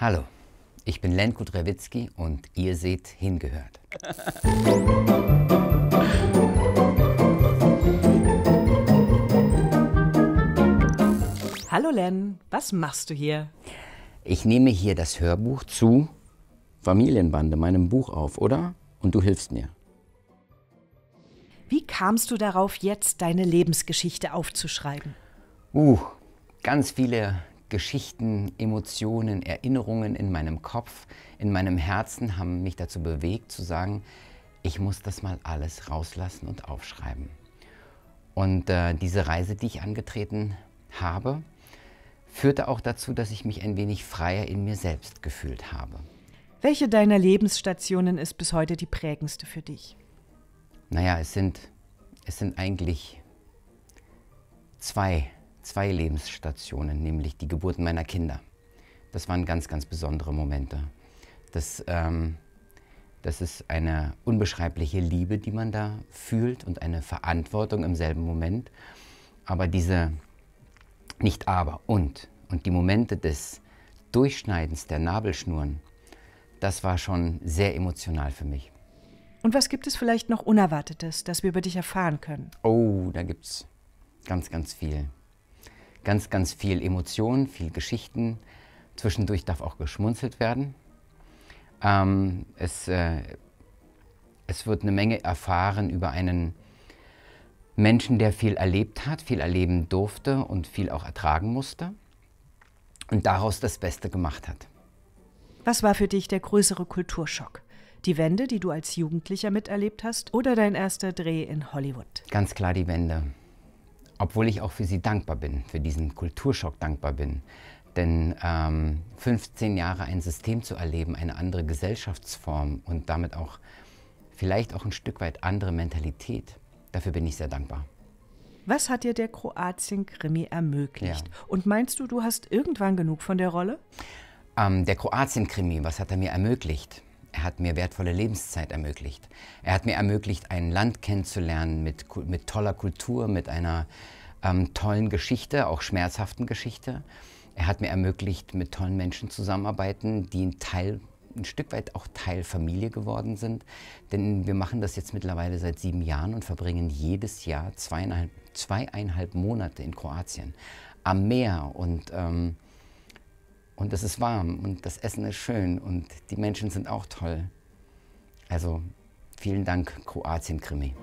Hallo, ich bin Lenko Drewitzki und ihr seht Hingehört. Hallo Len, was machst du hier? Ich nehme hier das Hörbuch zu Familienbande, meinem Buch auf, oder? Und du hilfst mir. Wie kamst du darauf, jetzt deine Lebensgeschichte aufzuschreiben? Uh, ganz viele Geschichten, Emotionen, Erinnerungen in meinem Kopf, in meinem Herzen haben mich dazu bewegt zu sagen, ich muss das mal alles rauslassen und aufschreiben. Und äh, diese Reise, die ich angetreten habe, führte auch dazu, dass ich mich ein wenig freier in mir selbst gefühlt habe. Welche deiner Lebensstationen ist bis heute die prägendste für dich? Naja, es sind, es sind eigentlich zwei zwei Lebensstationen, nämlich die Geburten meiner Kinder. Das waren ganz, ganz besondere Momente. Das, ähm, das ist eine unbeschreibliche Liebe, die man da fühlt und eine Verantwortung im selben Moment. Aber diese nicht aber und und die Momente des Durchschneidens der Nabelschnuren, das war schon sehr emotional für mich. Und was gibt es vielleicht noch Unerwartetes, das wir über dich erfahren können? Oh, da gibt es ganz, ganz viel. Ganz, ganz viel Emotionen, viel Geschichten. Zwischendurch darf auch geschmunzelt werden. Ähm, es, äh, es wird eine Menge erfahren über einen Menschen, der viel erlebt hat, viel erleben durfte und viel auch ertragen musste und daraus das Beste gemacht hat. Was war für dich der größere Kulturschock? Die Wende, die du als Jugendlicher miterlebt hast, oder dein erster Dreh in Hollywood? Ganz klar die Wende. Obwohl ich auch für sie dankbar bin, für diesen Kulturschock dankbar bin. Denn ähm, 15 Jahre ein System zu erleben, eine andere Gesellschaftsform und damit auch vielleicht auch ein Stück weit andere Mentalität, dafür bin ich sehr dankbar. Was hat dir der Kroatien-Krimi ermöglicht? Ja. Und meinst du, du hast irgendwann genug von der Rolle? Ähm, der Kroatien-Krimi, was hat er mir ermöglicht? Er hat mir wertvolle Lebenszeit ermöglicht. Er hat mir ermöglicht, ein Land kennenzulernen mit, mit toller Kultur, mit einer ähm, tollen Geschichte, auch schmerzhaften Geschichte. Er hat mir ermöglicht, mit tollen Menschen zusammenarbeiten, die ein Teil ein Stück weit auch Teil Familie geworden sind. Denn wir machen das jetzt mittlerweile seit sieben Jahren und verbringen jedes Jahr zweieinhalb, zweieinhalb Monate in Kroatien am Meer und ähm, und es ist warm und das Essen ist schön und die Menschen sind auch toll. Also vielen Dank, Kroatien-Krimi.